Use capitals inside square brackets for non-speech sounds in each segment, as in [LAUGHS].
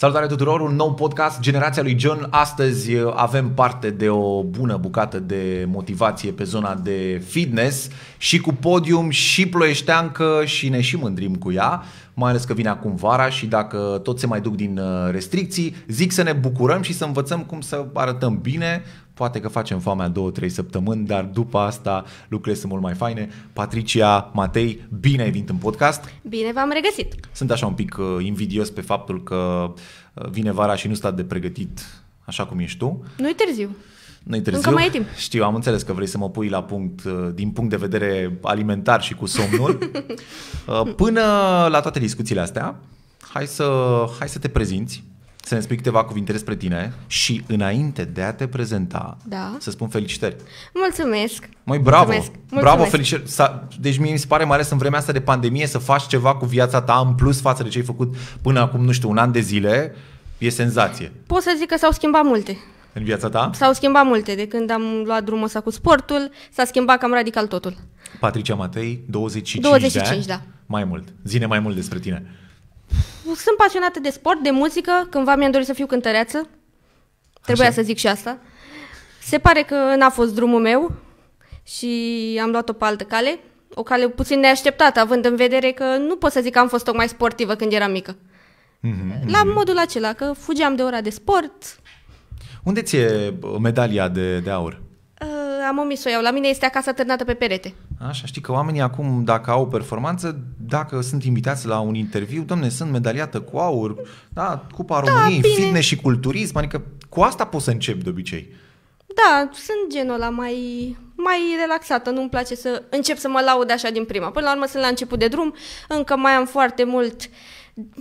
Salutare tuturor, un nou podcast, Generația lui John. Astăzi uh, avem parte de o bună bucată de motivație pe zona de fitness și cu podium și ploieșteancă și ne și mândrim cu ea, mai ales că vine acum vara și dacă tot se mai duc din uh, restricții, zic să ne bucurăm și să învățăm cum să arătăm bine, poate că facem foamea 2-3 săptămâni, dar după asta lucrurile sunt mult mai faine. Patricia, Matei, bine ai venit în podcast! Bine v-am regăsit! Sunt așa un pic uh, invidios pe faptul că uh, vine vara și nu stat de pregătit așa cum ești tu. Nu-i târziu! nu târziu. Încă mai e timp. Știu, am înțeles că vrei să mă pui la punct uh, din punct de vedere alimentar și cu somnul. [LAUGHS] Până la toate discuțiile astea, hai să, hai să te prezinți să ne spui câteva cuvinte despre tine și înainte de a te prezenta, da. să spun felicitări. Mulțumesc! Mai bravo! Mulțumesc. Mulțumesc. Bravo, felicitări! Deci mie mi se pare, mai ales în vremea asta de pandemie, să faci ceva cu viața ta în plus față de ce ai făcut până acum, nu știu, un an de zile, e senzație. Pot să zic că s-au schimbat multe. În viața ta? S-au schimbat multe. De când am luat drumul ăsta cu sportul, s-a schimbat cam radical totul. Patricia Matei, 25, 25 de ani? da. Mai mult. Zine mai mult despre tine sunt pasionată de sport, de muzică. Cândva mi-am dorit să fiu cântăreață. Trebuia Așa. să zic și asta. Se pare că n-a fost drumul meu și am luat-o pe altă cale. O cale puțin neașteptată, având în vedere că nu pot să zic că am fost tocmai sportivă când eram mică. Mm-hmm. La modul acela, că fugeam de ora de sport. Unde ți-e medalia de, de aur? Uh, am omis o iau. La mine este acasă târnată pe perete. Așa, știi că oamenii acum, dacă au performanță, dacă sunt invitați la un interviu, domne, sunt medaliată cu aur, da, Cupa da, României, bine. fitness și culturism, adică cu asta poți să încep de obicei. Da, sunt genul ăla mai, mai relaxată, nu-mi place să încep să mă laud așa din prima. Până la urmă sunt la început de drum, încă mai am foarte mult,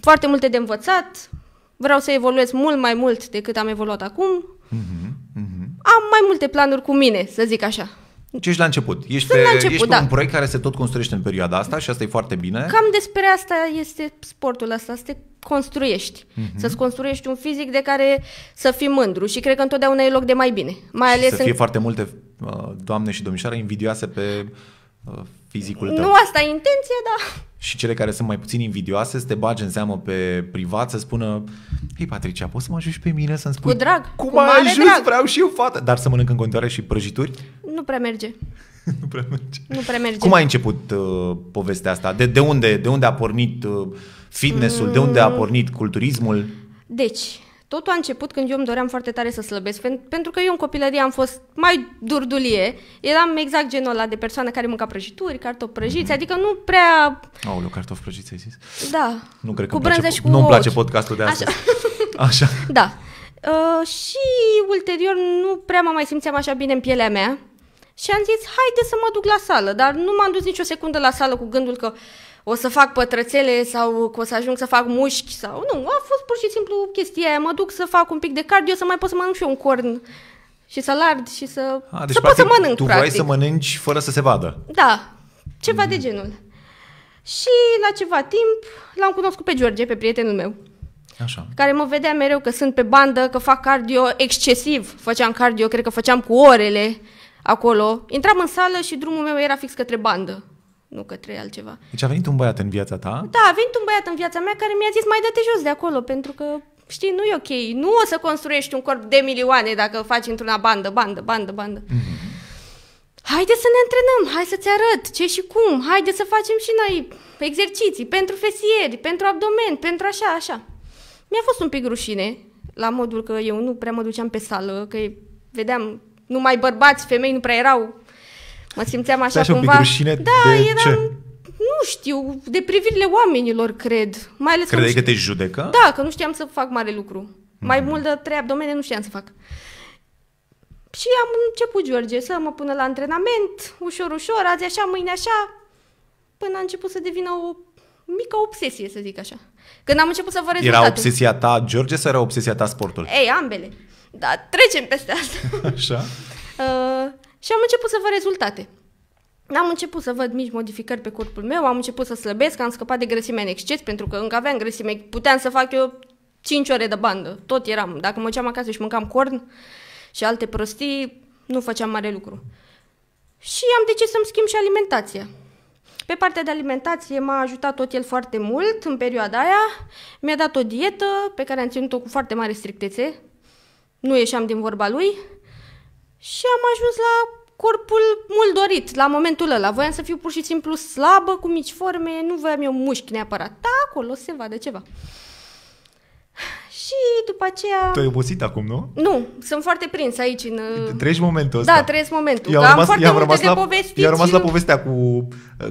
foarte multe de învățat, vreau să evoluez mult mai mult decât am evoluat acum. Mm-hmm, mm-hmm. Am mai multe planuri cu mine, să zic așa. Deci ești la început. Ești, pe, la început, ești pe da. un proiect care se tot construiește în perioada asta și asta e foarte bine. Cam despre asta este sportul ăsta, să te construiești. Mm-hmm. Să-ți construiești un fizic de care să fii mândru și cred că întotdeauna e loc de mai bine. Mai și ales să fie în... foarte multe uh, doamne și domnișoare invidioase pe uh, fizicul tău. Nu asta e intenția, dar... Și cele care sunt mai puțin invidioase să te bage în seamă pe privat să spună Hei Patricia, poți să mă ajungi pe mine să-mi spui Cu drag, cum cu ai ajuns, drag. vreau și eu fată Dar să mănânc în continuare și prăjituri? [LAUGHS] Nu prea merge [LAUGHS] nu prea merge. Nu prea merge. Cum ai început uh, povestea asta? De, de, unde, de unde a pornit uh, fitnessul? Mm. De unde a mm. pornit culturismul? Deci, Totul a început când eu îmi doream foarte tare să slăbesc, pentru că eu în copilărie am fost mai durdulie, eram exact genul ăla de persoană care mânca prăjituri, cartofi prăjiți, mm-hmm. adică nu prea... Aoleu, cartofi prăjiți ai zis? Da. Nu cred că cu brânză place, și cu Nu-mi place podcastul de astăzi. Așa. așa. [LAUGHS] Da. Uh, și ulterior nu prea mă mai simțeam așa bine în pielea mea și am zis, haide să mă duc la sală, dar nu m-am dus nicio secundă la sală cu gândul că o să fac pătrățele sau că o să ajung să fac mușchi sau nu, a fost pur și simplu chestia aia, mă duc să fac un pic de cardio, să mai pot să mănânc și eu un corn și să lard și să, a, deci să pot să mănânc, tu practic. vrei să mănânci fără să se vadă. Da, ceva mm. de genul. Și la ceva timp l-am cunoscut pe George, pe prietenul meu. Așa. Care mă vedea mereu că sunt pe bandă, că fac cardio excesiv. Făceam cardio, cred că făceam cu orele acolo. Intram în sală și drumul meu era fix către bandă nu către altceva. Deci a venit un băiat în viața ta? Da, a venit un băiat în viața mea care mi-a zis mai dă-te jos de acolo, pentru că, știi, nu e ok. Nu o să construiești un corp de milioane dacă faci într-una bandă, bandă, bandă, bandă. Mm-hmm. Haide să ne antrenăm, hai să-ți arăt ce și cum, haide să facem și noi exerciții pentru fesieri, pentru abdomen, pentru așa, așa. Mi-a fost un pic rușine, la modul că eu nu prea mă duceam pe sală, că vedeam numai bărbați, femei nu prea erau Mă simțeam așa așa cumva... un pic da, de eram... ce? Nu știu, de privirile oamenilor, cred. Mai ales Credeai că, știu... că te judecă? Da, că nu știam să fac mare lucru. Mm-hmm. Mai mm. mult de trei abdomene nu știam să fac. Și am început, George, să mă pună la antrenament, ușor, ușor, azi așa, mâine așa, până a început să devină o mică obsesie, să zic așa. Când am început să vă rezultate. Era obsesia ta, George, sau era obsesia ta sportul? Ei, ambele. Da, trecem peste asta. [LAUGHS] Așa. uh, și am început să vă rezultate am început să văd mici modificări pe corpul meu, am început să slăbesc, am scăpat de grăsime în exces, pentru că încă aveam grăsime, puteam să fac eu 5 ore de bandă, tot eram. Dacă mă ceam acasă și mâncam corn și alte prostii, nu făceam mare lucru. Și am decis să-mi schimb și alimentația. Pe partea de alimentație m-a ajutat tot el foarte mult în perioada aia. Mi-a dat o dietă pe care am ținut-o cu foarte mare strictețe. Nu ieșeam din vorba lui. Și am ajuns la corpul mult dorit la momentul ăla. Voiam să fiu pur și simplu slabă, cu mici forme, nu voiam eu mușchi neapărat. Da, acolo se vadă ceva. Și după aceea... Tu ai obosit acum, nu? Nu, sunt foarte prins aici. În... Treci momentul da, ăsta. Da, trăiesc momentul. Eu am, rămas, foarte am rămas la, de povestit. Eu am rămas la povestea cu uh,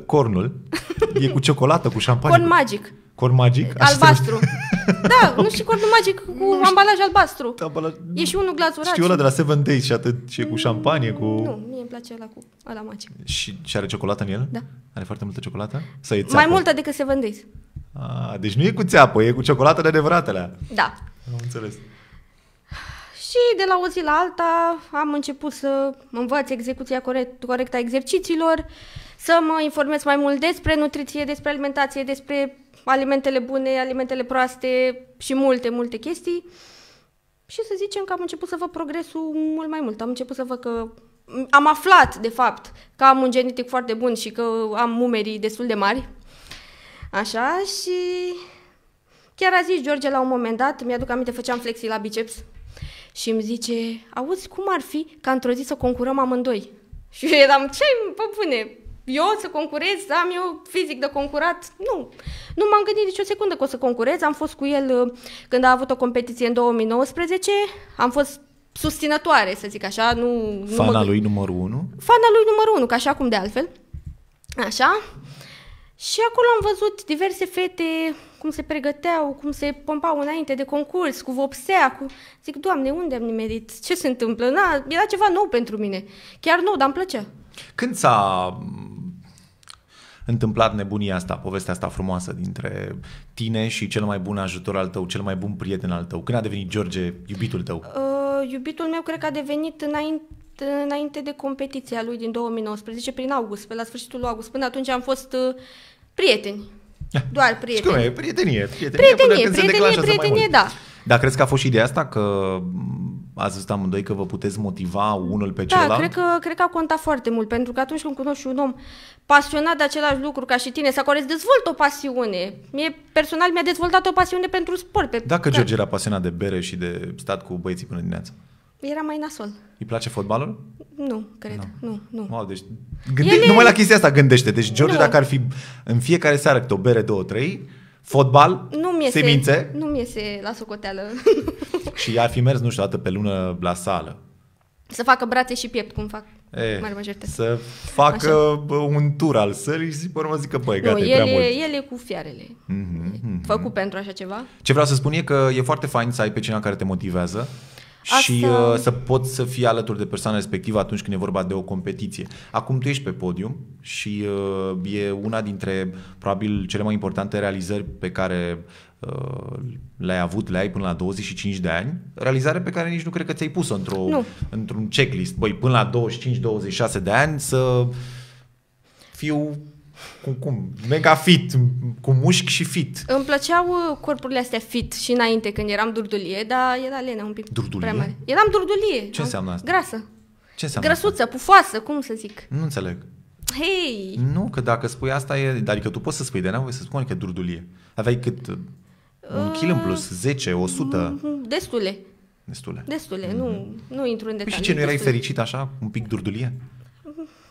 cornul. e cu ciocolată, cu șampanie. Corn magic. Cor magic? albastru. [LAUGHS] da, nu știu, cornul magic cu nu ambalaj albastru. Da, ambalaj... E și unul glazurat. Știu ăla de la Seven Days și atât, și cu șampanie, cu... Nu, mie îmi place ăla cu ăla magic. Și, și are ciocolată în el? Da. Are foarte multă ciocolată? Sau e țeapă? Mai multă decât Seven Days. A, deci nu e cu țeapă, e cu ciocolată de alea. Da. Am înțeles. Și de la o zi la alta am început să învăț execuția corect, corectă a exercițiilor, să mă informez mai mult despre nutriție, despre alimentație, despre alimentele bune, alimentele proaste și multe, multe chestii. Și să zicem că am început să văd progresul mult mai mult. Am început să văd că am aflat, de fapt, că am un genetic foarte bun și că am umerii destul de mari. Așa, și chiar a zis George la un moment dat, mi-aduc aminte, făceam flexii la biceps și îmi zice, auzi, cum ar fi ca într-o zi să concurăm amândoi? Și eu eram, ce, pe bune, eu să concurez, am eu fizic de concurat. Nu. Nu m-am gândit nicio secundă că o să concurez. Am fost cu el uh, când a avut o competiție în 2019. Am fost susținătoare, să zic așa. Nu, Fana nu mă... lui numărul 1? Fana lui numărul 1, ca așa cum de altfel. Așa. Și acolo am văzut diverse fete cum se pregăteau, cum se pompau înainte de concurs, cu vopsea, cu... Zic, Doamne, unde am nimerit? Ce se întâmplă? Na, era ceva nou pentru mine. Chiar nou, dar îmi plăcea. Când s-a întâmplat nebunia asta, povestea asta frumoasă dintre tine și cel mai bun ajutor al tău, cel mai bun prieten al tău? Când a devenit George iubitul tău? Uh, iubitul meu cred că a devenit înainte înainte de competiția lui din 2019, prin august, pe la sfârșitul lui august. Până atunci am fost uh, prieteni. [LAUGHS] Doar prieteni. e? prietenie, prietenie. Prietenie, până prietenie, prietenie, prietenie da. Dar crezi că a fost și ideea asta că ați văzut amândoi că vă puteți motiva unul pe da, celălalt? Da, cred că, cred că a contat foarte mult, pentru că atunci când cunoști un om pasionat de același lucru ca și tine, sau care îți dezvoltă o pasiune, mie personal mi-a dezvoltat o pasiune pentru sport. Pe Dacă George era pasionat de bere și de stat cu băieții până dimineața? Era mai nasol. Îi place fotbalul? Nu, cred. nu, Nu, nu. Wow, deci gânde- Ele... numai la chestia asta gândește. Deci George, nu. dacă ar fi în fiecare seară câte o bere, două, trei, Fotbal? Nu mi iese, Semințe? Nu mi se la socoteală. [LAUGHS] și ar fi mers, nu știu, dată pe lună la sală. Să facă brațe și piept, cum fac e, Să facă Așa. un tur al sării și pe urmă zică, băi, gata, nu, el, e, mult. el e cu fiarele. Mm-hmm, mm-hmm. Făcut pentru așa ceva. Ce vreau să spun e că e foarte fain să ai pe cineva care te motivează, Asta... și uh, să poți să fii alături de persoana respectivă atunci când e vorba de o competiție. Acum tu ești pe podium și uh, e una dintre probabil cele mai importante realizări pe care uh, le-ai avut, le-ai până la 25 de ani, realizare pe care nici nu cred că ți-ai pus-o într-o, într-un checklist. Băi, până la 25-26 de ani să fiu cum, cum, mega fit, cu mușchi și fit. Îmi plăceau uh, corpurile astea fit și înainte când eram durdulie, dar era Lena un pic durdulie? prea mare. Eram durdulie. Ce am, înseamnă asta? Grasă. Ce înseamnă Grăsuță, asta? pufoasă, cum să zic. Nu înțeleg. Hei! Nu, că dacă spui asta e... Adică tu poți să spui, de nevoie să spui că durdulie. Aveai cât? Uh, un kil în plus? 10? Uh, 100? Mm-hmm, destule. Destule. Destule, mm-hmm. nu, nu intru în păi detalii. Și ce, nu erai destule. fericit așa, un pic durdulie?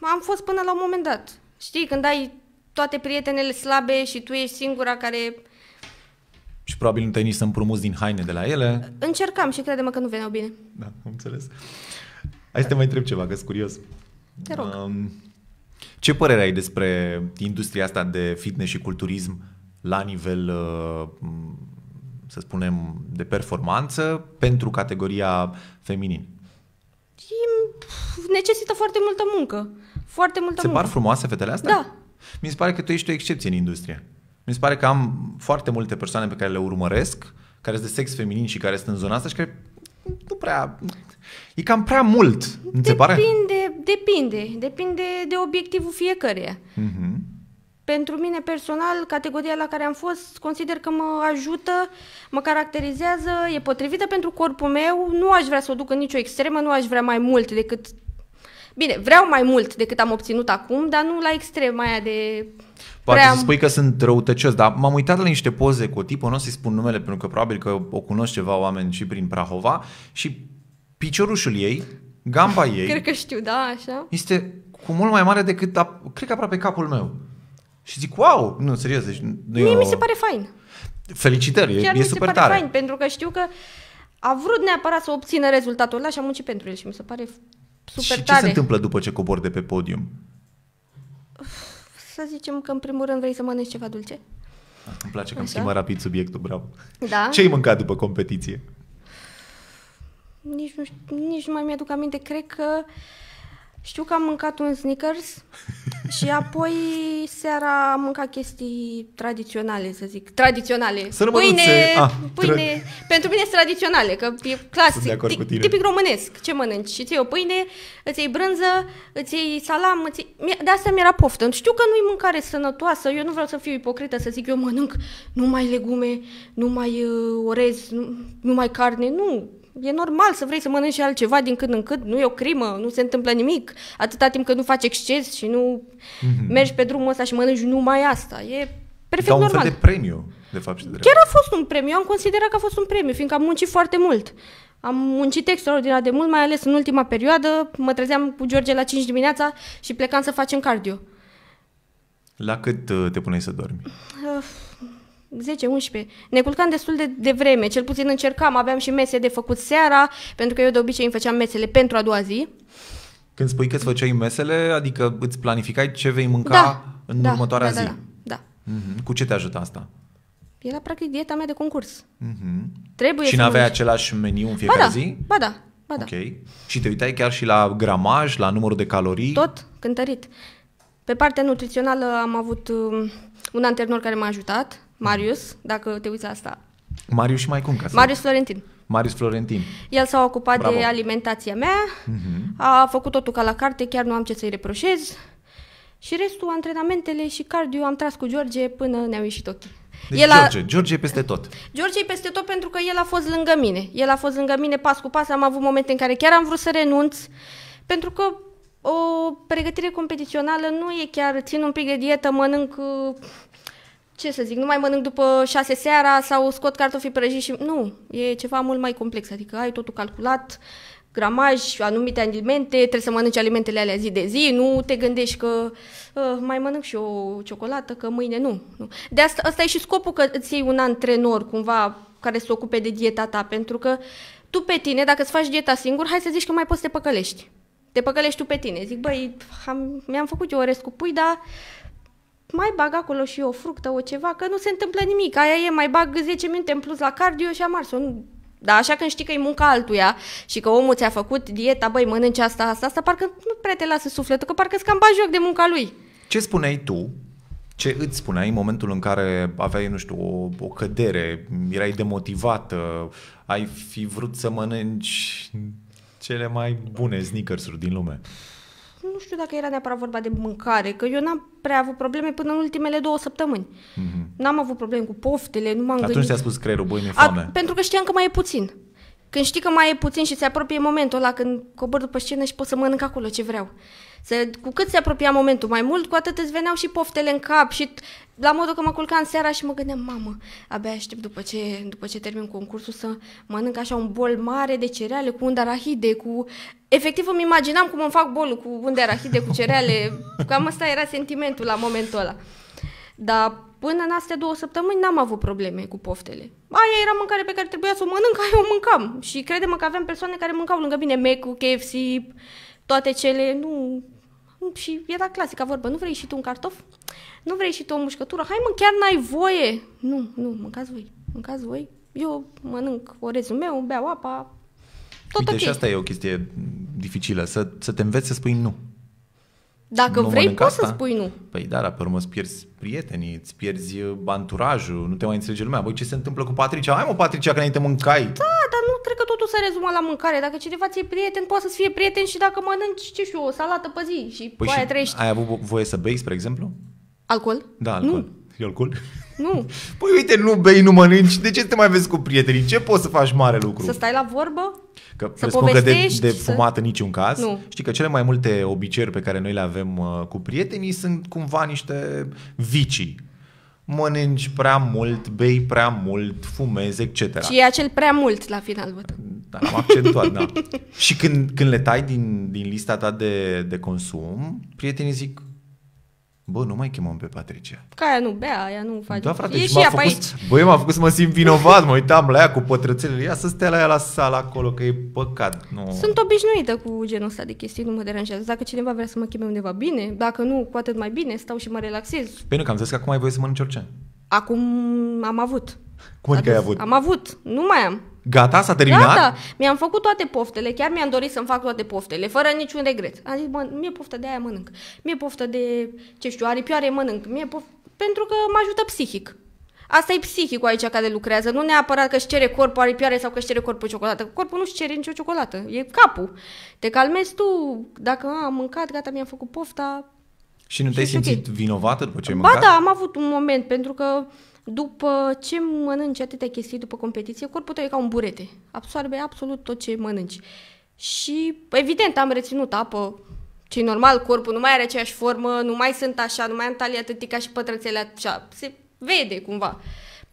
Am fost până la un moment dat. Știi, când ai toate prietenele slabe și tu ești singura care... Și probabil nu te nici să împrumuți din haine de la ele. Încercam și credem că nu veneau bine. Da, am înțeles. Hai să te mai întreb ceva, că sunt curios. Te rog. Um, ce părere ai despre industria asta de fitness și culturism la nivel, uh, să spunem, de performanță pentru categoria feminin? Necesită foarte multă muncă. Foarte multă Se muncă. par frumoase fetele astea? Da, mi se pare că tu ești o excepție în industrie. Mi se pare că am foarte multe persoane pe care le urmăresc, care sunt de sex feminin și care sunt în zona asta și care nu prea... E cam prea mult, depinde, se pare? Depinde, depinde. Depinde de obiectivul fiecăruia. Mm-hmm. Pentru mine personal, categoria la care am fost, consider că mă ajută, mă caracterizează, e potrivită pentru corpul meu, nu aș vrea să o duc în nicio extremă, nu aș vrea mai mult decât Bine, vreau mai mult decât am obținut acum, dar nu la extrem aia de... Poate prea... să spui că sunt răutăcios, dar m-am uitat la niște poze cu tipul, nu o să-i spun numele, pentru că probabil că o cunosc ceva oameni și prin Prahova și piciorușul ei, gamba [LAUGHS] ei... cred că știu, da, așa. Este cu mult mai mare decât, cred că aproape capul meu. Și zic, wow, nu, serios, deci... Nu Mie o... mi se pare fain. Felicitări, Chiar e, e super pare tare. fain, pentru că știu că a vrut neapărat să obțină rezultatul ăla și a muncit pentru el și mi se pare super și tare. ce se întâmplă după ce cobori de pe podium? Să zicem că în primul rând vrei să mănânci ceva dulce. Îmi place că am schimbat rapid subiectul, bravo. Da. Ce ai mâncat după competiție? Nici nu, știu, nici nu mai mi-aduc aminte. Cred că uh, știu că am mâncat un Snickers [LAUGHS] și apoi seara am mâncat chestii tradiționale, să zic. Tradiționale. Pâine, ah, pâine. Tra- pentru mine sunt tradiționale, că e clasic, t- tipic românesc. Ce mănânci? Și ți o pâine, îți iei brânză, îți iei salam, îți iei... De asta mi-era poftă. Știu că nu-i mâncare sănătoasă, eu nu vreau să fiu ipocrită, să zic eu mănânc numai legume, numai uh, orez, numai carne. Nu, E normal să vrei să mănânci altceva din când în când, nu e o crimă, nu se întâmplă nimic, atâta timp că nu faci exces și nu mm-hmm. mergi pe drumul ăsta și mănânci numai asta. E perfect Dar un normal. fel de premiu, de fapt. Și de drept. Chiar a fost un premiu, eu am considerat că a fost un premiu, fiindcă am muncit foarte mult. Am muncit extraordinar de mult, mai ales în ultima perioadă. Mă trezeam cu George la 5 dimineața și plecam să facem cardio. La cât uh, te puneai să dormi? Uh, 10-11. Ne culcam destul de devreme, cel puțin încercam, aveam și mese de făcut seara, pentru că eu de obicei îmi făceam mesele pentru a doua zi. Când spui că îți făceai mesele, adică îți planificai ce vei mânca da, în da, următoarea da, da zi? Da, da, da. Cu ce te ajută asta? Era practic dieta mea de concurs. Mm-hmm. Trebuie și n-aveai același meniu în fiecare ba da, zi? Ba da, ba da. Ok. Și te uitai chiar și la gramaj, la numărul de calorii? Tot, cântărit. Pe partea nutrițională am avut um, un antrenor care m-a ajutat, Marius, dacă te uiți asta. Marius și mai cum? Ca să... Marius Florentin. Marius Florentin. El s-a ocupat Bravo. de alimentația mea, uh-huh. a făcut totul ca la carte, chiar nu am ce să-i reproșez. Și restul, antrenamentele și cardio, am tras cu George până ne-au ieșit ochii. Deci el George, a... George e peste tot. George e peste tot pentru că el a fost lângă mine. El a fost lângă mine pas cu pas, am avut momente în care chiar am vrut să renunț, pentru că o pregătire competițională nu e chiar, țin un pic de dietă, mănânc ce să zic, nu mai mănânc după șase seara sau scot cartofii prăjiți și... Nu, e ceva mult mai complex, adică ai totul calculat, gramaj, anumite alimente, trebuie să mănânci alimentele alea zi de zi, nu te gândești că uh, mai mănânc și o ciocolată, că mâine nu. nu. De asta, asta e și scopul că îți iei un antrenor cumva care se ocupe de dieta ta, pentru că tu pe tine, dacă îți faci dieta singur, hai să zici că mai poți să te păcălești. Te păcălești tu pe tine. Zic, băi, am, mi-am făcut eu orez cu pui, dar mai bag acolo și o fructă, o ceva, că nu se întâmplă nimic. Aia e, mai bag 10 minute în plus la cardio și am ars da, așa când știi că e munca altuia și că omul ți-a făcut dieta, băi, mănânci asta, asta, asta, parcă nu prea te lasă sufletul, că parcă îți joc de munca lui. Ce spuneai tu, ce îți spuneai în momentul în care aveai, nu știu, o, o cădere, erai demotivată, ai fi vrut să mănânci cele mai bune sneakers din lume? nu știu dacă era neapărat vorba de mâncare, că eu n-am prea avut probleme până în ultimele două săptămâni. Mm-hmm. N-am avut probleme cu poftele, nu m-am Atunci Atunci ți-a spus creierul, băi, mi foame. A, pentru că știam că mai e puțin. Când știi că mai e puțin și se apropie momentul ăla când cobor după scenă și pot să mănânc acolo ce vreau. Se, cu cât se apropia momentul mai mult, cu atât îți veneau și poftele în cap și la modul că mă culcam seara și mă gândeam, mamă, abia aștept după ce, după ce termin concursul să mănânc așa un bol mare de cereale cu unde arahide, cu... Efectiv îmi imaginam cum îmi fac bolul cu unde arahide, cu cereale, [LAUGHS] cam asta era sentimentul la momentul ăla. Dar până în astea două săptămâni n-am avut probleme cu poftele. Aia era mâncare pe care trebuia să o mănânc, aia o mâncam. Și credem că aveam persoane care mâncau lângă mine Mac, KFC, toate cele, nu, și era da clasica vorba, nu vrei și tu un cartof? Nu vrei și tu o mușcătură? Hai mă, chiar n-ai voie! Nu, nu, mâncați voi, mâncați voi. Eu mănânc orezul meu, beau apa, tot Uite, ok. și asta e o chestie dificilă, să, să te înveți să spui nu. Dacă nu vrei, poți să spui nu. Păi da, dar pe urmă îți pierzi prietenii, îți pierzi banturajul, uh, nu te mai înțelege lumea. Băi, ce se întâmplă cu Patricia? Hai mă, Patricia, că înainte mâncai. Da, dar nu cred că totul se rezumă la mâncare. Dacă cineva ți-e prieten, poate să fie prieten și dacă mănânci, ce știu, o salată pe zi și păi aia și trăiești. ai avut voie să bei, spre exemplu? Alcool? Da, alcool. Nu. E alcool? Nu. Păi uite, nu bei, nu mănânci, de ce te mai vezi cu prietenii? Ce poți să faci mare lucru? Să stai la vorbă? Că să povestești că de, de fumat să... în niciun caz. Nu. Știi că cele mai multe obiceiuri pe care noi le avem uh, cu prietenii sunt cumva niște vicii mănânci prea mult, bei prea mult, fumezi, etc. Și e acel prea mult la final, văd. Da, am accentuat, da. [LAUGHS] Și când, când le tai din, din lista ta de, de consum, prietenii zic, Bă, nu mai chemăm pe Patricia. Ca aia nu bea, aia nu face. Da, frate, e și m-a făcut, bă, m-a făcut să mă simt vinovat, mă uitam la ea cu pătrățelele. Ia să stea la ea la sala acolo, că e păcat. Nu. Sunt obișnuită cu genul ăsta de chestii, nu mă deranjează. Dacă cineva vrea să mă cheme undeva bine, dacă nu, cu atât mai bine, stau și mă relaxez. Păi nu, că am zis că acum ai voie să mănânci orice. Acum am avut. Cum adică ai avut? Am avut, nu mai am. Gata? S-a terminat? Gata. Mi-am făcut toate poftele. Chiar mi-am dorit să-mi fac toate poftele, fără niciun regret. Am zis, mă, mie poftă de aia mănânc. Mie poftă de, ce știu, aripioare mănânc. Mie poftă... Pentru că mă ajută psihic. Asta e psihicul aici care lucrează, nu neapărat că își cere corpul aripioare sau că își cere corpul ciocolată. Corpul nu își cere nicio ciocolată, e capul. Te calmezi tu, dacă am mâncat, gata, mi-am făcut pofta. Și nu te-ai simțit okay. vinovată după ce ai mâncat? Ba da, am avut un moment, pentru că după ce mănânci atâtea chestii după competiție, corpul tău e ca un burete. Absorbe absolut tot ce mănânci. Și, evident, am reținut apă, ce normal, corpul nu mai are aceeași formă, nu mai sunt așa, nu mai am talia ca și pătrățele așa. Se vede cumva. Uh,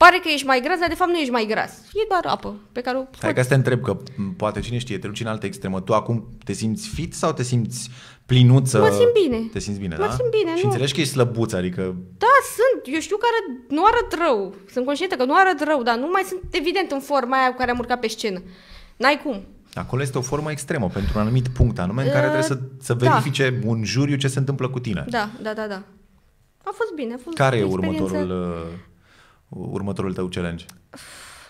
pare că ești mai gras, dar de fapt nu ești mai gras. E doar apă pe care o... Hai că să te întreb, că poate cine știe, te duci în altă extremă. Tu acum te simți fit sau te simți plinuță? Mă simt bine. Te simți bine, mă da? Mă simt bine, Și nu. înțelegi că ești slăbuț, adică... Da, sunt. Eu știu că arăt, nu arăt rău. Sunt conștientă că nu arăt rău, dar nu mai sunt evident în forma aia cu care am urcat pe scenă. N-ai cum. Acolo este o formă extremă pentru un anumit punct anume în care ă, trebuie să, să da. verifice da. un juriu ce se întâmplă cu tine. Da, da, da, da. A fost bine, a fost Care e următorul următorul tău challenge?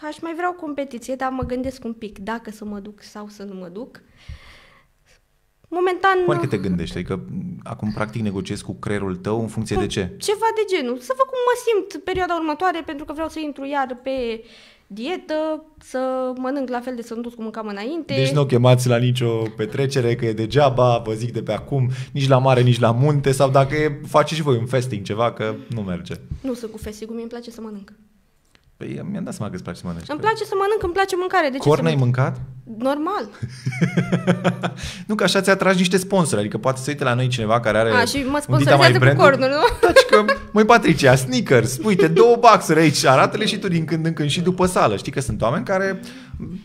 Aș mai vrea o competiție, dar mă gândesc un pic dacă să mă duc sau să nu mă duc. Momentan... că te gândești? Adică acum practic negociezi cu creierul tău în funcție păi, de ce? Ceva de genul. Să fac cum mă simt perioada următoare pentru că vreau să intru iar pe dietă, să mănânc la fel de sănătos cum mâncam înainte. Deci nu chemați la nicio petrecere, că e degeaba, vă zic de pe acum, nici la mare, nici la munte, sau dacă faceți și voi un festing ceva, că nu merge. Nu sunt cu festing, mi îmi place să mănânc. Păi mi-am dat seama că îți place să mănânci. Îmi da. place să mănânc, îmi place mâncare. De ce Corn ai mâncat? Normal. [LAUGHS] nu, că așa ți atragi niște sponsori, adică poate să uite la noi cineva care are A, și mă sponsorizează cu cornul, nu? Taci da, că, măi Patricia, sneakers, uite, două boxuri aici, arată-le și tu din când în când și după sală. Știi că sunt oameni care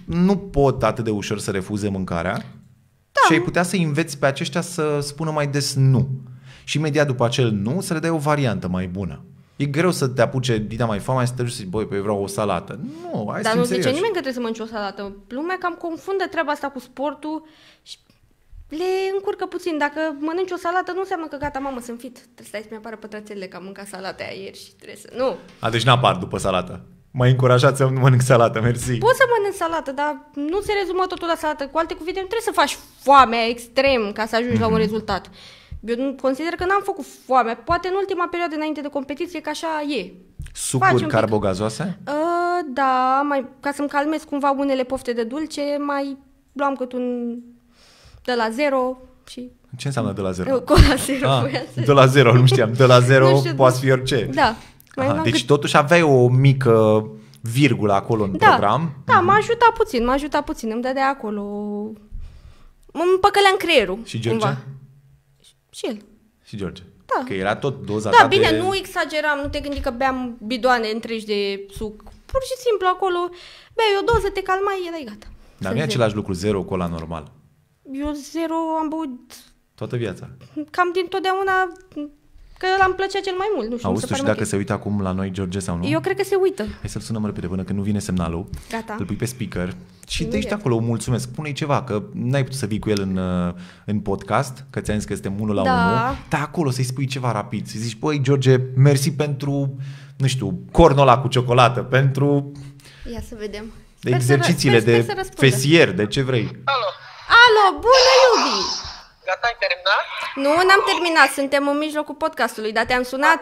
nu pot atât de ușor să refuze mâncarea da. și ai putea să înveți pe aceștia să spună mai des nu. Și imediat după acel nu, să le dai o variantă mai bună. E greu să te apuce din mai fama și să te duci și băi, păi vreau o salată. Nu, hai Dar nu zice serios. nimeni că trebuie să mănci o salată. Lumea cam confundă treaba asta cu sportul și le încurcă puțin. Dacă mănânci o salată, nu înseamnă că gata, mamă, sunt fit. Trebuie să stai să-mi apară pătrățelele că am mâncat salată ieri și trebuie să... Nu. A, deci n-apar după salată. Mă încurajați să nu mănânc salată, mersi. Poți să mănânci salată, dar nu se rezumă totul la salată. Cu alte cuvinte, nu trebuie să faci foamea extrem ca să ajungi mm-hmm. la un mhm. rezultat. Eu consider că n-am făcut foame. Poate în ultima perioadă înainte de competiție, că așa e. Sucuri carbogazoase? Uh, da, mai, ca să-mi calmez cumva unele pofte de dulce, mai luam cât un de la zero și... Ce înseamnă de la zero? Eu, la ah, zero ah, De la zero, nu știam. De la zero știu, poate fi orice. Da. Mai Aha, deci cât... totuși aveai o mică virgulă acolo în da, program. Da, mhm. m-a ajutat puțin, m-a ajutat puțin. Îmi dădea acolo... Mă păcăleam creierul. Și George? Cumva el. Și George. Da. Că era tot doza Da, bine, de... nu exageram, nu te gândi că beam bidoane întregi de suc. Pur și simplu acolo beai o doză, te calmai, erai gata. Dar nu e același lucru zero cola normal. Eu zero am băut... Toată viața. Cam din totdeauna Că l-am plăcea cel mai mult. Nu știu, Auzi tu și dacă okay. se uită acum la noi George sau nu? Eu cred că se uită. Hai să-l sunăm repede până când nu vine semnalul. Gata. Îl pui pe speaker. Și de ești acolo, mulțumesc. Pune-i ceva, că n-ai putut să vii cu el în, uh, în podcast, că ți-am zis că suntem unul la da. unul. Dar acolo să-i spui ceva rapid, să-i zici, băi, George, mersi pentru, nu știu, cornul ăla cu ciocolată, pentru... Ia să vedem. De exercițiile de fesier, de ce vrei. Alo! Alo, bună, iubi! Gata, ai terminat? Nu, n-am terminat, suntem în mijlocul podcastului, dar te-am sunat,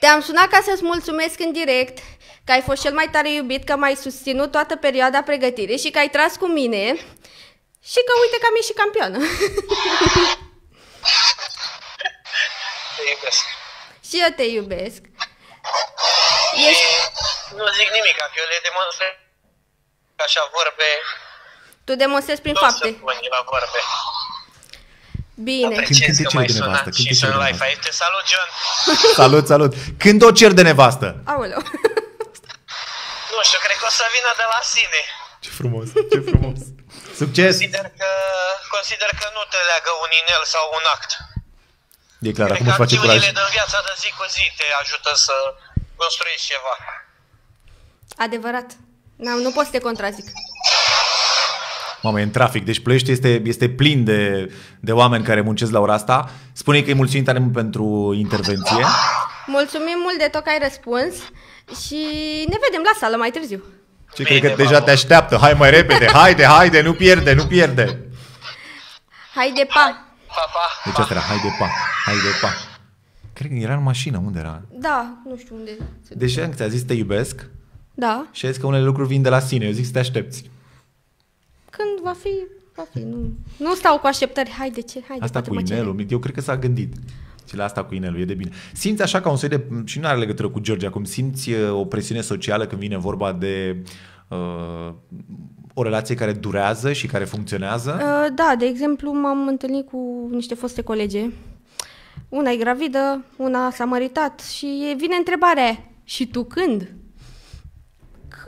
te-am sunat ca să-ți mulțumesc în direct că ai fost cel mai tare iubit, că m-ai susținut toată perioada pregătirii și că ai tras cu mine și că uite că am ieșit campionă. Te iubesc. Și eu te iubesc. Ești... Nu zic nimic, eu adică le demonstrez așa vorbe. Tu demonstrezi prin fapte. la vorbe. Bine. când, când te cer de nevastă? Când te cer de nevastă? Salut, John! salut, salut! Când o cer de nevastă? Aoleu! Nu știu, cred că o să vină de la sine. Ce frumos, ce frumos. [LAUGHS] Succes! Consider că, consider că nu te leagă un inel sau un act. E clar, cred acum face curaj. Cred că viața de zi cu zi te ajută să construiești ceva. Adevărat. Nu, nu pot să te contrazic. Mamă, e în trafic. Deci Ploiești este, este plin de, de oameni care muncesc la ora asta. Spune că îi mulțumim tare mult pentru intervenție. Mulțumim mult de tot că ai răspuns și ne vedem la sală mai târziu. Ce Bine, cred că deja te așteaptă. Hai mai repede, haide, haide, nu pierde, nu pierde. Haide, pa! Pa, pa, pa. Deci asta era, haide, pa, haide, pa. Cred că era în mașină, unde era? Da, nu știu unde. Deci când ți-a zis te iubesc da. și ai zis că unele lucruri vin de la sine, eu zic să te aștepți. Când va fi, va fi, nu. Nu stau cu așteptări, haide ce, haide. Asta cu inelul, eu cred că s-a gândit la asta cu inelul, e de bine. Simți așa ca un soi de, și nu are legătură cu George acum, simți uh, o presiune socială când vine vorba de uh, o relație care durează și care funcționează? Uh, da, de exemplu m-am întâlnit cu niște foste colege. Una e gravidă, una s-a măritat și vine întrebarea, și tu când?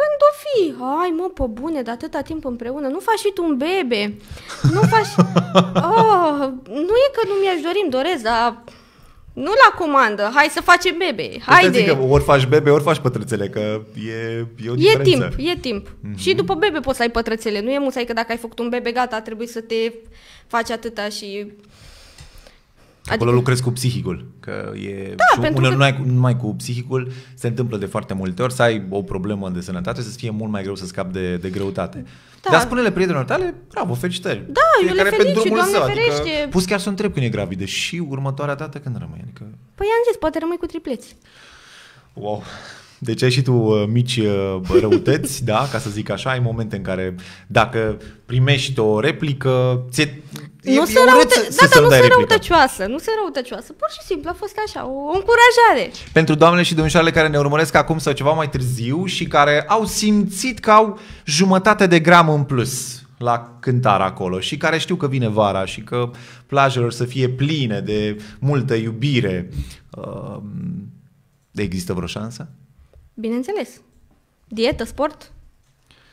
când o fi? ai mă, pe bune, de atâta timp împreună, nu faci și tu un bebe, nu faci... [LAUGHS] Oh, nu e că nu mi-aș dori, îmi doresc, dar nu la comandă, hai să facem bebe. Haide. de. că ori faci bebe, ori faci pătrățele, că e, e o diferență. E timp, e timp. Mm-hmm. Și după bebe poți să ai pătrățele. Nu e musai că dacă ai făcut un bebe, gata, trebuie să te faci atâta și Adică- Acolo adică... lucrezi cu psihicul. Că e... Da, și uneori că... numai, numai cu psihicul se întâmplă de foarte multe ori să ai o problemă de sănătate, să fie mult mai greu să scapi de, de greutate. Da. Dar spune-le prietenilor tale, bravo, felicitări. Da, Fiecare eu le felicit, pe doamne său, adică ferește. Adică, pus chiar să întreb când e gravidă și următoarea dată când rămâi. Adică... Păi am zis, poate rămâi cu tripleți. Wow. Deci ai și tu uh, mici uh, răutăți, [LAUGHS] da, ca să zic așa, ai momente în care dacă primești o replică, ți E, nu e sunt răută... da, dar nu sunt răutăcioasă, nu sunt răutăcioasă, pur și simplu a fost așa, o, o încurajare. Pentru doamnele și domnișoarele care ne urmăresc acum sau ceva mai târziu și care au simțit că au jumătate de gram în plus la cântar acolo și care știu că vine vara și că plajele să fie pline de multă iubire, uh, există vreo șansă? Bineînțeles. Dietă, sport.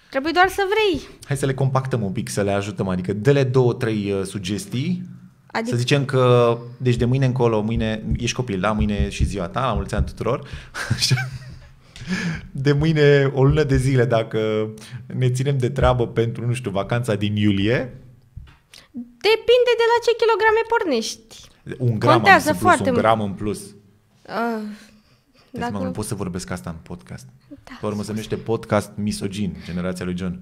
Trebuie doar să vrei. Hai să le compactăm un pic, să le ajutăm. Adică dă-le două, trei uh, sugestii. Adic- Să zicem că, deci de mâine încolo, mâine ești copil, da? Mâine și ziua ta, la mulți ani tuturor. [LAUGHS] de mâine o lună de zile, dacă ne ținem de treabă pentru, nu știu, vacanța din iulie. Depinde de la ce kilograme pornești. Un gram Contează am plus, foarte un gram în plus. Uh, deci, Dacă... mă, nu pot să vorbesc asta în podcast. Da, Pe urmă se numește podcast misogin, generația lui John.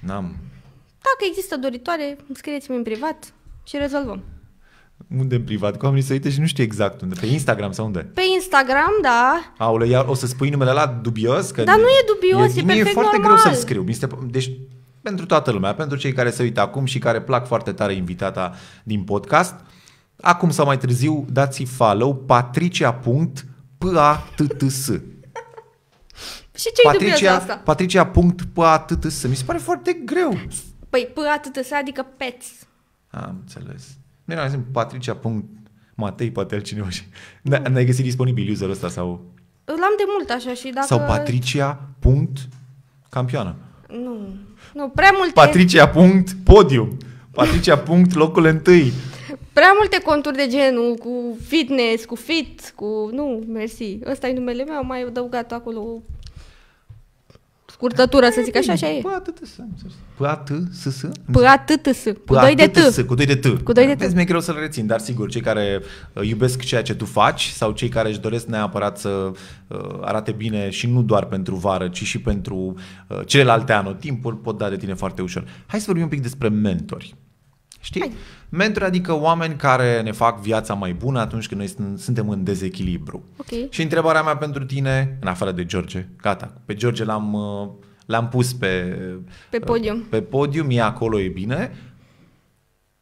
N-am. Dacă există doritoare, scrieți-mi în privat și rezolvăm. Unde în privat? Cu oamenii să uite și nu știu exact unde. Pe Instagram sau unde? Pe Instagram, da. Aule, iar o să spui numele la dubios? Că Dar nu e dubios, e, e perfect e foarte normal. greu să-l scriu. Este, deci, pentru toată lumea, pentru cei care se uită acum și care plac foarte tare invitata din podcast, acum sau mai târziu dați follow patricia.com P-A-T-T-S. Și ce Patricia, asta? Patricia punct P-A-T-T-S. Mi se pare foarte greu. Păi P-A-T-T-S adică pets. Am înțeles. Nu era zis Patricia punct Matei Patel altcineva și... Da, n-ai găsit disponibil userul ăsta sau... Îl am de mult așa și dacă... Sau Patricia punct campioană. Nu, nu, prea multe... Patricia punct podium. Patricia punct locul întâi prea multe conturi de genul cu fitness, cu fit, cu... Nu, mersi. Ăsta e numele meu, am mai adăugat acolo scurtătură, să zic așa, așa e. P-A-T-S-S. P-A-T-S. Cu doi de T. Cu doi de T. Cu doi de T. mi-e greu să-l rețin, dar sigur, cei care uh, iubesc ceea ce tu faci sau cei care își doresc neapărat să uh, arate bine și nu doar pentru vară, ci și pentru uh, celelalte anotimpuri, pot da de tine foarte ușor. Hai să vorbim un pic despre mentori. Știi? Hai. Mentri adică oameni care ne fac viața mai bună atunci când noi suntem în dezechilibru. Okay. Și întrebarea mea pentru tine, în afară de George, gata, pe George l-am, uh, l-am pus pe, pe podium, pe podium e acolo, e bine.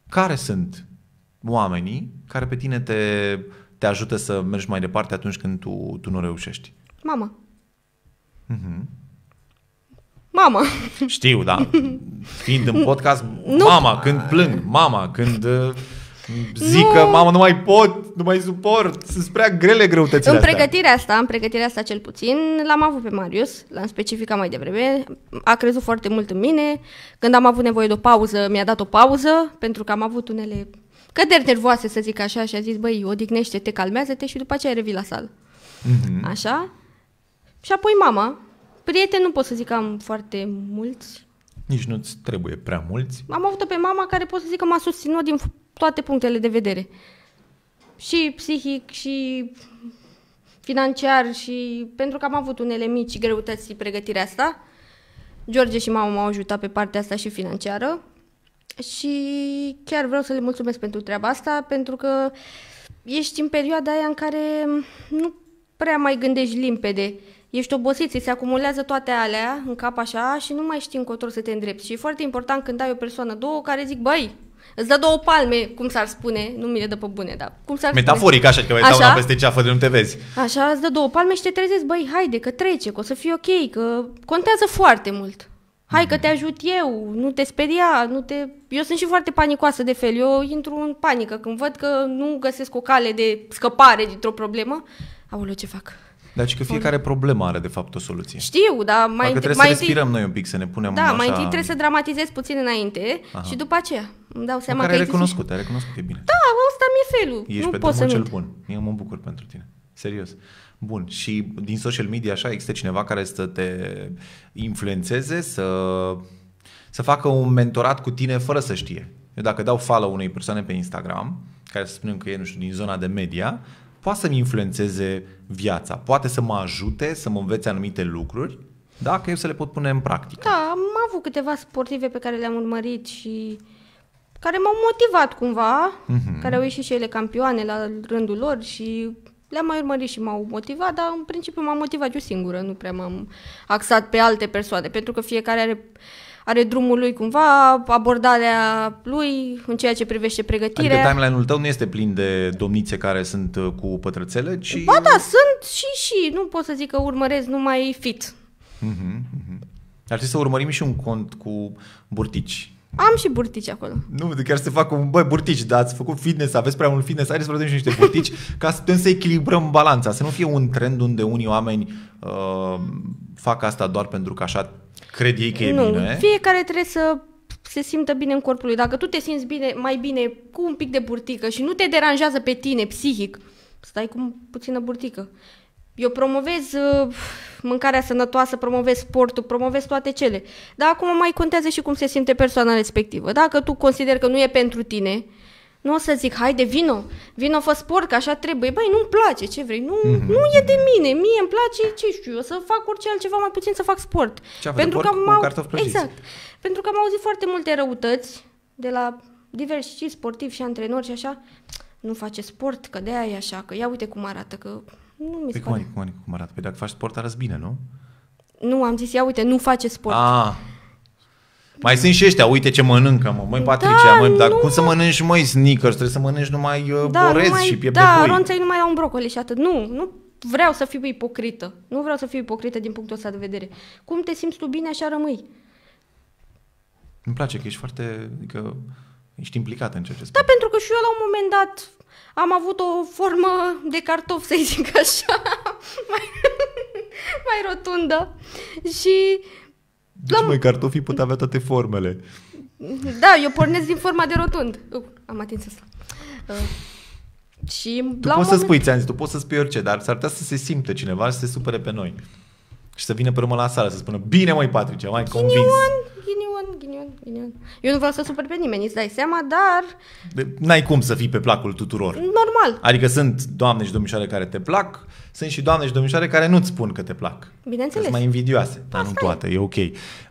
Care sunt oamenii care pe tine te, te ajută să mergi mai departe atunci când tu, tu nu reușești? Mama. Mm-hmm. Mama. Știu, da. Fiind în podcast, nu. mama, când plâng, mama, când uh, zic nu. că mama nu mai pot, nu mai suport, sunt prea grele greutățile În pregătirea astea. asta, în pregătirea asta cel puțin, l-am avut pe Marius, l-am specificat mai devreme, a crezut foarte mult în mine, când am avut nevoie de o pauză, mi-a dat o pauză, pentru că am avut unele căderi nervoase, să zic așa, și a zis, băi, odihnește-te, calmează-te și după aceea revii la sală. Mm-hmm. Așa? Și apoi mama, Prieteni nu pot să zic că am foarte mulți. Nici nu-ți trebuie prea mulți. Am avut-o pe mama care pot să zic că m-a susținut din toate punctele de vedere. Și psihic, și financiar, și pentru că am avut unele mici greutăți în pregătirea asta. George și mama m-au ajutat pe partea asta și financiară. Și chiar vreau să le mulțumesc pentru treaba asta, pentru că ești în perioada aia în care nu prea mai gândești limpede ești obosit, ți se acumulează toate alea în cap așa și nu mai știi încotro să te îndrepti. Și e foarte important când ai o persoană, două, care zic, băi, Îți dă două palme, cum s-ar spune, nu mi le dă pe bune, dar cum s-ar Metaforic, spune? așa, că mai dau una peste ceafă de nu te vezi. Așa, îți dă două palme și te trezești, băi, haide, că trece, că o să fie ok, că contează foarte mult. Hai că te ajut eu, nu te speria, nu te... Eu sunt și foarte panicoasă de fel, eu intru în panică când văd că nu găsesc o cale de scăpare dintr-o problemă. Aoleu, ce fac? Deci că fiecare problemă are de fapt o soluție. Știu, dar mai, întâi... trebuie mai să respirăm tii... noi un pic, să ne punem Da, așa... mai întâi trebuie să dramatizez puțin înainte Aha. și după aceea îmi dau seama Măcar că ai recunoscut, ai recunoscut, e bine. Da, ăsta mi-e felul. Ești nu pe pot să cel bun. Eu mă bucur pentru tine. Serios. Bun, și din social media așa există cineva care să te influențeze, să, să facă un mentorat cu tine fără să știe. Eu dacă dau follow unei persoane pe Instagram, care să spunem că e, nu știu, din zona de media, poate să-mi influențeze viața, poate să mă ajute să mă învețe anumite lucruri, dacă eu să le pot pune în practică. Da, am avut câteva sportive pe care le-am urmărit și care m-au motivat cumva, mm-hmm. care au ieșit și ele campioane la rândul lor și le-am mai urmărit și m-au motivat, dar în principiu m-am motivat eu singură, nu prea m-am axat pe alte persoane, pentru că fiecare are are drumul lui cumva, abordarea lui în ceea ce privește pregătirea. Adică timeline-ul tău nu este plin de domnițe care sunt uh, cu pătrățele, ci... Ba da, sunt și și, nu pot să zic că urmăresc numai fit. Mm-hmm, mm-hmm. Ar trebui să urmărim și un cont cu burtici. Am și burtici acolo. Nu, de chiar să fac un, băi, burtici, dar ați făcut fitness, aveți prea mult fitness, haideți să vedem și niște burtici [LAUGHS] ca să putem să echilibrăm balanța, să nu fie un trend unde unii oameni uh, fac asta doar pentru că așa cred ei că e nu, bine. Fiecare trebuie să se simtă bine în corpul lui. Dacă tu te simți bine, mai bine cu un pic de burtică și nu te deranjează pe tine psihic, stai cu puțină burtică. Eu promovez uh, mâncarea sănătoasă, promovez sportul, promovez toate cele. Dar acum mai contează și cum se simte persoana respectivă. Dacă tu consideri că nu e pentru tine, uh, nu o să zic, haide, vino, vino, fă sport, că așa trebuie. Băi, nu-mi place, ce vrei, nu, mm-hmm. nu e de mine, mie îmi place, ce știu eu, să fac orice altceva, mai puțin să fac sport. Ce Pentru că am au... Exact. Pentru că am auzit foarte multe răutăți de la diversi sportivi și antrenori și așa, nu face sport, că de-aia e așa, că ia uite cum arată, că nu mi se păi pare. Cum, cum arată? Păi dacă faci sport, arăți bine, nu? Nu, am zis, ia uite, nu face sport. Ah. Mai sunt și ăștia, uite ce mănâncă, mă, măi Patricia, da, măi, dar nu, cum să mănânci, măi, sneakers, trebuie să mănânci numai uh, da, orez numai, și piept da, de pui. Da, ronțai numai la un brocoli și atât. Nu, nu vreau să fiu ipocrită. Nu vreau să fiu ipocrită din punctul ăsta de vedere. Cum te simți tu bine, așa rămâi. Îmi place că ești foarte, adică, ești implicată în ceea ce da, spui. Da, pentru că și eu la un moment dat am avut o formă de cartof, să zic așa, [LAUGHS] mai, mai rotundă și deci, mai cartofii pot avea toate formele. Da, eu pornesc din forma de rotund. Uh, am atins asta. Uh. Și tu poți moment... să spui, ți-am zis, tu poți să spui orice, dar s-ar putea să se simte cineva și să se supere pe noi. Și să vină pe urmă la sală să spună, bine măi Patrice, mai convins. Ghinion! ghinion, ghinion. Eu nu vreau să supăr pe nimeni, îți dai seama, dar... De, n-ai cum să fii pe placul tuturor. Normal. Adică sunt doamne și domnișoare care te plac, sunt și doamne și domnișoare care nu-ți spun că te plac. Bineînțeles. Sunt mai invidioase, dar nu toate, e ok.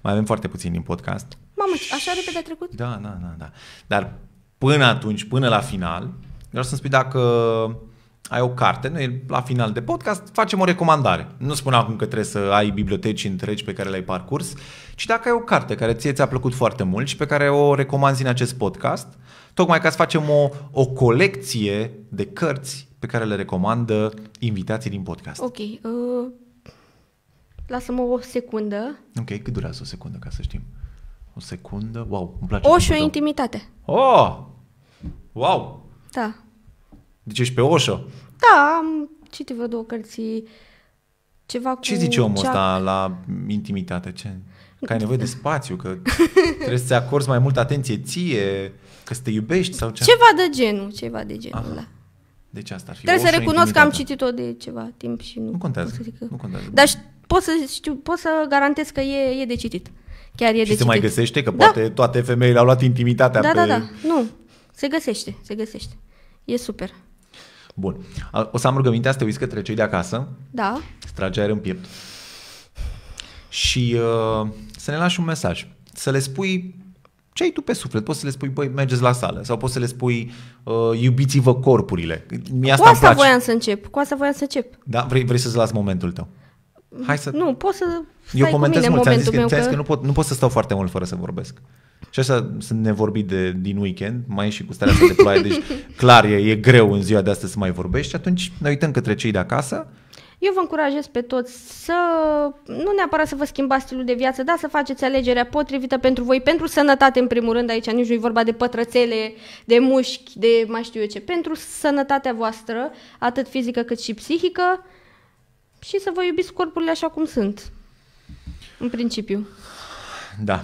Mai avem foarte puțin din podcast. Mamă, așa repede a trecut? Da, da, da, da. Dar până atunci, până la final, vreau să-mi spui dacă ai o carte, noi la final de podcast facem o recomandare. Nu spun acum că trebuie să ai biblioteci întregi pe care le-ai parcurs, ci dacă ai o carte care ție ți-a plăcut foarte mult și pe care o recomanzi în acest podcast, tocmai ca să facem o, o colecție de cărți pe care le recomandă invitații din podcast. Ok, uh, lasă-mă o secundă. Ok, cât durează o secundă ca să știm? O secundă? Wow, îmi place. O și o intimitate. Oh! Wow! Da. Deci ești pe oșă? Da, am citit vreo două cărți ceva cu... Ce zice omul cea... ăsta la intimitate? Ce? Că ai nevoie de [LAUGHS] spațiu, că trebuie să-ți acorzi mai mult atenție ție, că să te iubești sau ce? Ceva de genul, ceva de genul, Aha. da. Deci asta ar fi Trebuie să recunosc că am citit-o de ceva timp și nu... Nu contează, pot să zic că... nu contează. Dar pot să, știu, pot să garantez că e, e de citit. Chiar e și de se citit. mai găsește? Că da. poate toate femeile au luat intimitatea da, pe... Da, da, da. Nu. Se găsește, se găsește. E super. Bun. O să am rugămintea să te uiți către cei de acasă. Da. Strage aer în piept. Și uh, să ne lași un mesaj. Să le spui ce ai tu pe suflet. Poți să le spui, băi, mergeți la sală. Sau poți să le spui, uh, iubiți-vă corpurile. mi asta cu asta voiam să încep. Cu asta voiam să încep. Da? Vrei, vrei să-ți las momentul tău. Hai să... Nu, poți să stai Eu comentez mult, ți-am zis, că, că... că nu, pot, nu pot să stau foarte mult fără să vorbesc. Și asta sunt nevorbit de, din weekend, mai e și cu starea asta de ploaie, deci [LAUGHS] clar e, e greu în ziua de astăzi să mai vorbești și atunci ne uităm către cei de acasă. Eu vă încurajez pe toți să, nu neapărat să vă schimbați stilul de viață, dar să faceți alegerea potrivită pentru voi, pentru sănătate în primul rând, aici nici nu e vorba de pătrățele, de mușchi, de mai știu eu ce, pentru sănătatea voastră, atât fizică cât și psihică, și să vă iubiți corpurile așa cum sunt. În principiu. Da.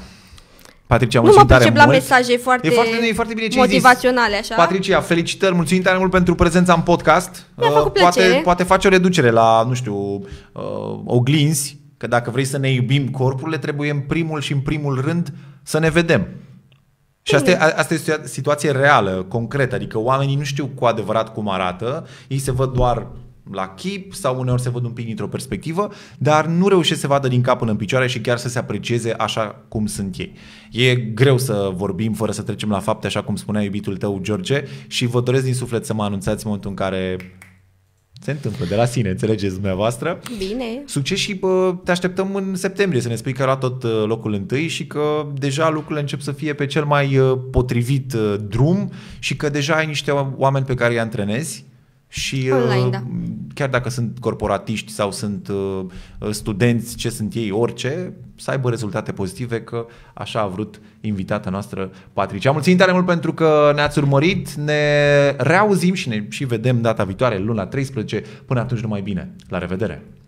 Patricia, mulțumim tare mult. la mesaje foarte, e foarte, e foarte bine ce motivaționale. Așa. Patricia, felicitări, mulțumim tare mult pentru prezența în podcast. Mi-a uh, făcut uh, poate, poate face o reducere la, nu știu, uh, oglinzi, că dacă vrei să ne iubim corpurile, trebuie în primul și în primul rând să ne vedem. Și asta, asta este o situație reală, concretă, adică oamenii nu știu cu adevărat cum arată, ei se văd doar la chip sau uneori se văd un pic dintr-o perspectivă, dar nu reușesc să vadă din cap până în picioare și chiar să se aprecieze așa cum sunt ei. E greu să vorbim fără să trecem la fapte, așa cum spunea iubitul tău, George, și vă doresc din suflet să mă anunțați momentul în care se întâmplă de la sine, înțelegeți dumneavoastră. Bine. Succes și bă, te așteptăm în septembrie să ne spui că a tot uh, locul întâi și că deja lucrurile încep să fie pe cel mai uh, potrivit uh, drum și că deja ai niște oameni pe care îi antrenezi și Online, uh, da. chiar dacă sunt corporatiști sau sunt uh, studenți, ce sunt ei, orice, să aibă rezultate pozitive, că așa a vrut invitata noastră, Patricia. Mulțumim tare mult pentru că ne-ați urmărit, ne reauzim și ne și vedem data viitoare, luna 13. Până atunci, numai bine. La revedere!